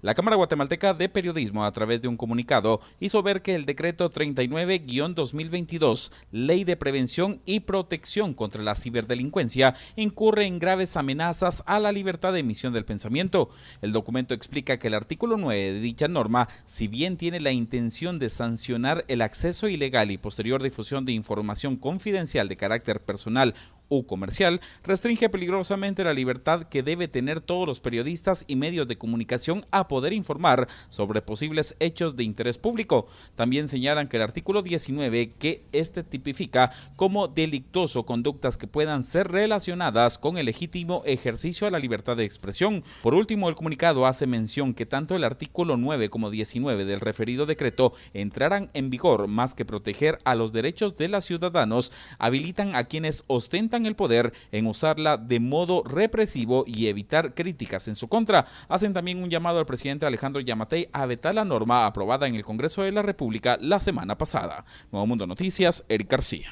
La Cámara Guatemalteca de Periodismo, a través de un comunicado, hizo ver que el decreto 39-2022, Ley de Prevención y Protección contra la Ciberdelincuencia, incurre en graves amenazas a la libertad de emisión del pensamiento. El documento explica que el artículo 9 de dicha norma, si bien tiene la intención de sancionar el acceso ilegal y posterior difusión de información confidencial de carácter personal u comercial restringe peligrosamente la libertad que debe tener todos los periodistas y medios de comunicación a poder informar sobre posibles hechos de interés público. También señalan que el artículo 19, que este tipifica como delictuoso conductas que puedan ser relacionadas con el legítimo ejercicio a la libertad de expresión. Por último, el comunicado hace mención que tanto el artículo 9 como 19 del referido decreto entrarán en vigor más que proteger a los derechos de los ciudadanos, habilitan a quienes ostentan el poder en usarla de modo represivo y evitar críticas en su contra. Hacen también un llamado al presidente Alejandro Yamatei a vetar la norma aprobada en el Congreso de la República la semana pasada. Nuevo Mundo Noticias, Eric García.